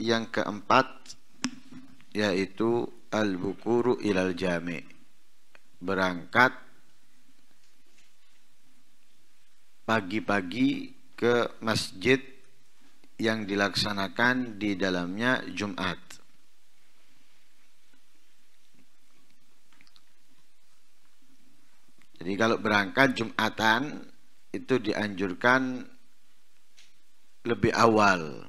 yang keempat yaitu al-bukuru ilal jami berangkat pagi-pagi ke masjid yang dilaksanakan di dalamnya Jumat Jadi kalau berangkat Jumatan itu dianjurkan lebih awal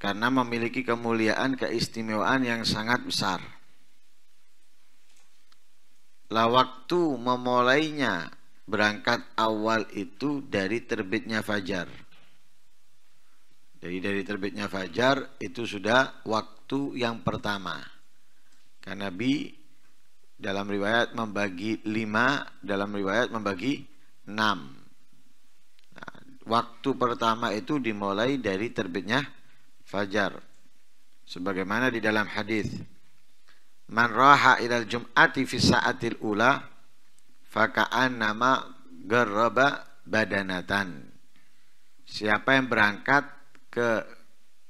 karena memiliki kemuliaan keistimewaan yang sangat besar. Lah waktu memulainya berangkat awal itu dari terbitnya fajar. Jadi dari terbitnya fajar itu sudah waktu yang pertama. Karena Nabi dalam riwayat membagi lima, dalam riwayat membagi enam. Nah, waktu pertama itu dimulai dari terbitnya fajar sebagaimana di dalam hadis man raha ilal jum'ati fi sa'atil ula faka'annama garaba badanatan siapa yang berangkat ke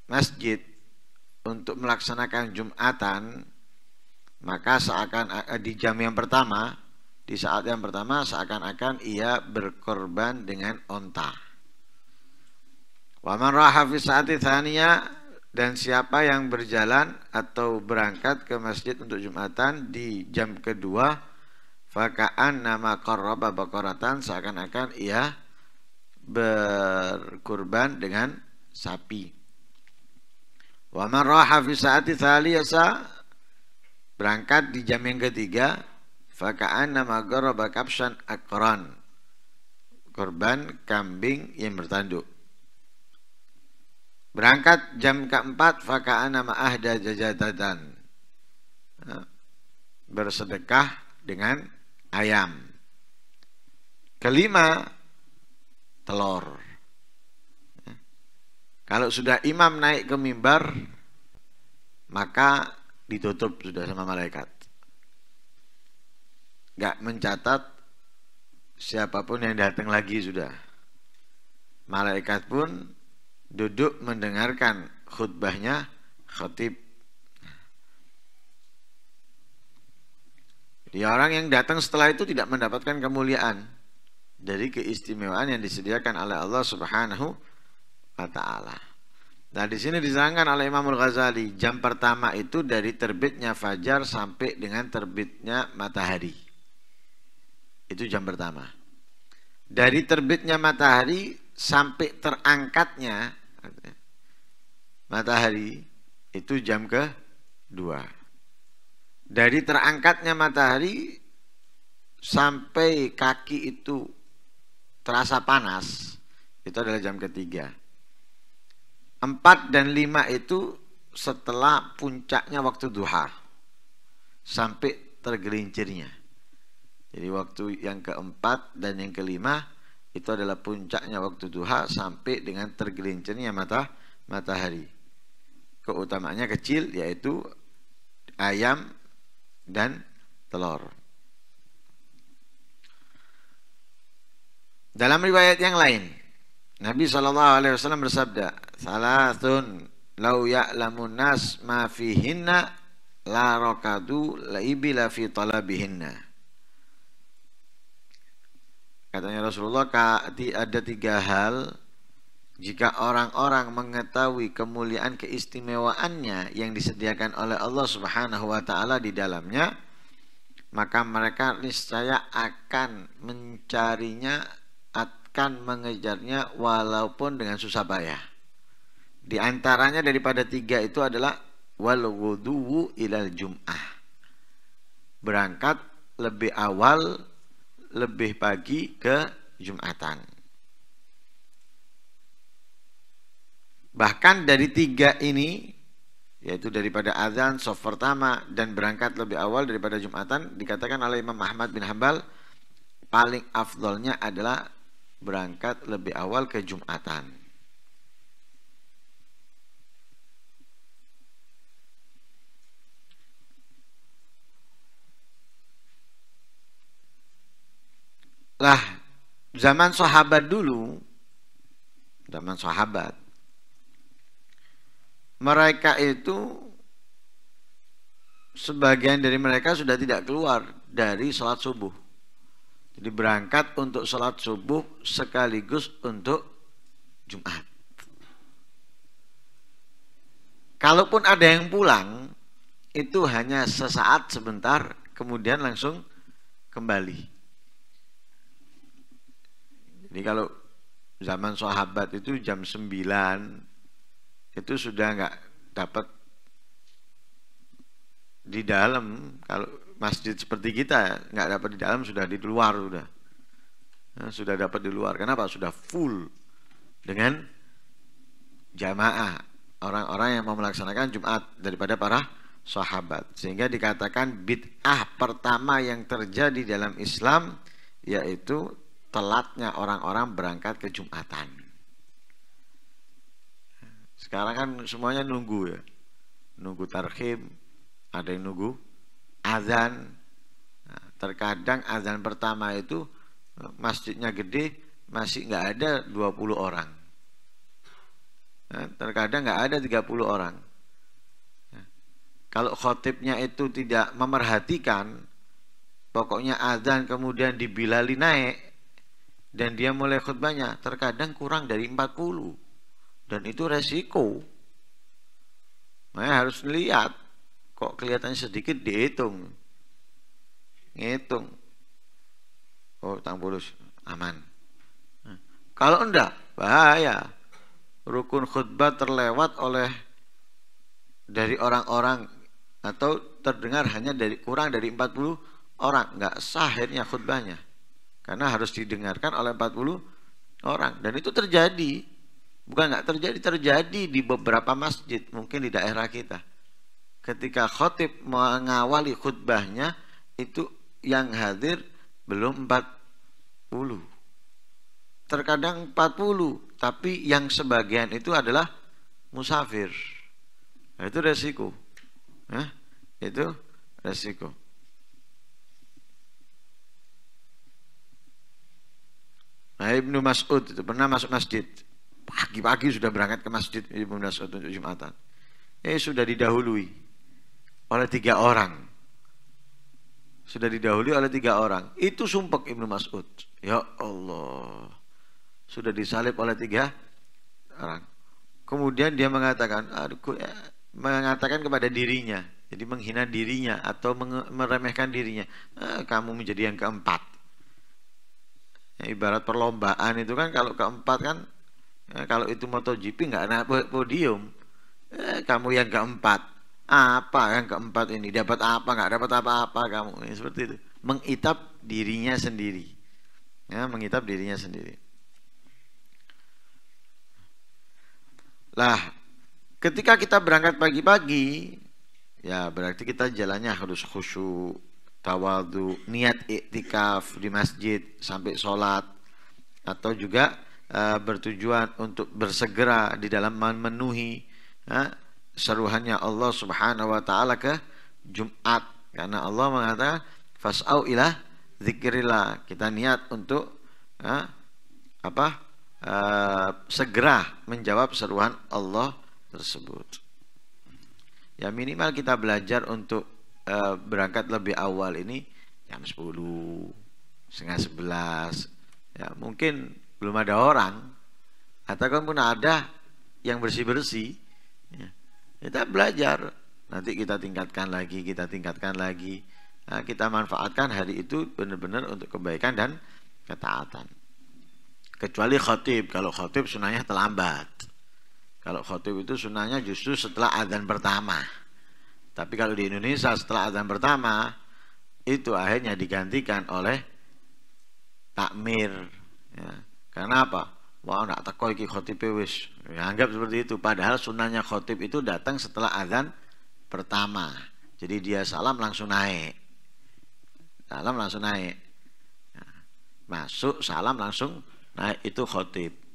masjid untuk melaksanakan jumatan maka seakan eh, di jam yang pertama di saat yang pertama seakan-akan ia berkorban dengan onta Waman rahafis fi saati dan siapa yang berjalan atau berangkat ke masjid untuk Jumatan di jam kedua fakaan nama korroba bakoratan seakan-akan ia berkurban dengan sapi. Waman rahafis fi saati thaliyasa berangkat di jam yang ketiga fakaan nama korroba kapsan akron kurban kambing yang bertanduk Berangkat jam keempat faka'ana ahda jajatatan. Nah, bersedekah dengan ayam. Kelima, telur. Nah, kalau sudah imam naik ke mimbar, maka ditutup sudah sama malaikat. Gak mencatat siapapun yang datang lagi sudah. Malaikat pun duduk mendengarkan khutbahnya khutib. Di orang yang datang setelah itu tidak mendapatkan kemuliaan dari keistimewaan yang disediakan oleh Allah Subhanahu wa taala. Nah, di sini disangkan oleh Imam Al-Ghazali, jam pertama itu dari terbitnya fajar sampai dengan terbitnya matahari. Itu jam pertama. Dari terbitnya matahari sampai terangkatnya matahari itu jam ke dua. Dari terangkatnya matahari sampai kaki itu terasa panas, itu adalah jam ketiga. Empat dan lima itu setelah puncaknya waktu duha. Sampai tergelincirnya. Jadi waktu yang keempat dan yang kelima itu adalah puncaknya waktu duha sampai dengan tergelincirnya mata matahari. Keutamanya kecil yaitu ayam dan telur. Dalam riwayat yang lain, Nabi saw bersabda, "Salatun lau ya'lamun nas ma fihinna la rokadu la ibila fi talabihinna." Katanya Rasulullah, ada tiga hal jika orang-orang mengetahui kemuliaan keistimewaannya yang disediakan oleh Allah Subhanahu wa taala di dalamnya, maka mereka niscaya akan mencarinya, akan mengejarnya walaupun dengan susah payah. Di antaranya daripada tiga itu adalah wal ilal jum'ah. Berangkat lebih awal lebih pagi ke Jumatan. Bahkan dari tiga ini, yaitu daripada azan, soft pertama, dan berangkat lebih awal daripada Jumatan, dikatakan oleh Imam Ahmad bin Hambal, paling afdolnya adalah berangkat lebih awal ke Jumatan. lah zaman sahabat dulu zaman sahabat mereka itu sebagian dari mereka sudah tidak keluar dari sholat subuh jadi berangkat untuk sholat subuh sekaligus untuk Jumat kalaupun ada yang pulang itu hanya sesaat sebentar kemudian langsung kembali jadi kalau zaman sahabat itu jam 9 itu sudah nggak dapat di dalam kalau masjid seperti kita nggak dapat di dalam sudah di luar sudah nah, sudah dapat di luar kenapa sudah full dengan jamaah orang-orang yang mau melaksanakan Jumat daripada para sahabat sehingga dikatakan bid'ah pertama yang terjadi dalam Islam yaitu telatnya orang-orang berangkat ke Jumatan. Sekarang kan semuanya nunggu ya. Nunggu tarhim, ada yang nunggu azan. Nah, terkadang azan pertama itu masjidnya gede masih nggak ada 20 orang. Nah, terkadang nggak ada 30 orang. Nah, kalau khotibnya itu tidak memerhatikan, pokoknya azan kemudian dibilali naik, dan dia mulai khutbahnya terkadang kurang dari 40 dan itu resiko makanya harus lihat kok kelihatan sedikit dihitung ngitung oh tang bulus aman hmm. kalau enggak bahaya rukun khutbah terlewat oleh dari orang-orang atau terdengar hanya dari kurang dari 40 orang nggak sahirnya khutbahnya karena harus didengarkan oleh 40 orang. Dan itu terjadi. Bukan nggak terjadi, terjadi di beberapa masjid. Mungkin di daerah kita. Ketika khotib mengawali khutbahnya, itu yang hadir belum 40. Terkadang 40, tapi yang sebagian itu adalah musafir. Nah, itu resiko. Nah, itu resiko. Ibnu Mas'ud itu pernah masuk masjid. Pagi-pagi sudah berangkat ke masjid Ibnu Mas'ud untuk Jumatan. Eh sudah didahului oleh tiga orang. Sudah didahului oleh tiga orang. Itu sumpek Ibnu Mas'ud. Ya Allah. Sudah disalib oleh tiga orang. Kemudian dia mengatakan, aduh, eh, mengatakan kepada dirinya, jadi menghina dirinya atau meremehkan dirinya. Eh, kamu menjadi yang keempat ya, ibarat perlombaan itu kan kalau keempat kan ya, kalau itu MotoGP nggak naik podium eh, kamu yang keempat apa yang keempat ini dapat apa nggak dapat apa-apa kamu ya, seperti itu mengitap dirinya sendiri ya mengitap dirinya sendiri lah ketika kita berangkat pagi-pagi ya berarti kita jalannya harus khusyuk tawadu, niat iktikaf di masjid sampai sholat, atau juga uh, bertujuan untuk bersegera di dalam memenuhi uh, seruhannya Allah Subhanahu wa taala ke Jumat karena Allah mengatakan fas'au ilah zikrillah kita niat untuk uh, apa uh, segera menjawab seruan Allah tersebut ya minimal kita belajar untuk Eh, berangkat lebih awal ini jam 10 setengah 11 ya mungkin belum ada orang atau kan pun ada yang bersih-bersih ya. kita belajar nanti kita tingkatkan lagi kita tingkatkan lagi nah, kita manfaatkan hari itu benar-benar untuk kebaikan dan ketaatan kecuali khotib kalau khotib sunnahnya terlambat kalau khotib itu sunnahnya justru setelah adzan pertama tapi kalau di Indonesia setelah azan pertama itu akhirnya digantikan oleh takmir. Ya. Karena apa? Wah, nak teko iki khotib e wis. Ya, anggap seperti itu. Padahal sunnahnya khotib itu datang setelah azan pertama. Jadi dia salam langsung naik. Salam langsung naik. Ya. Masuk salam langsung naik itu khotib.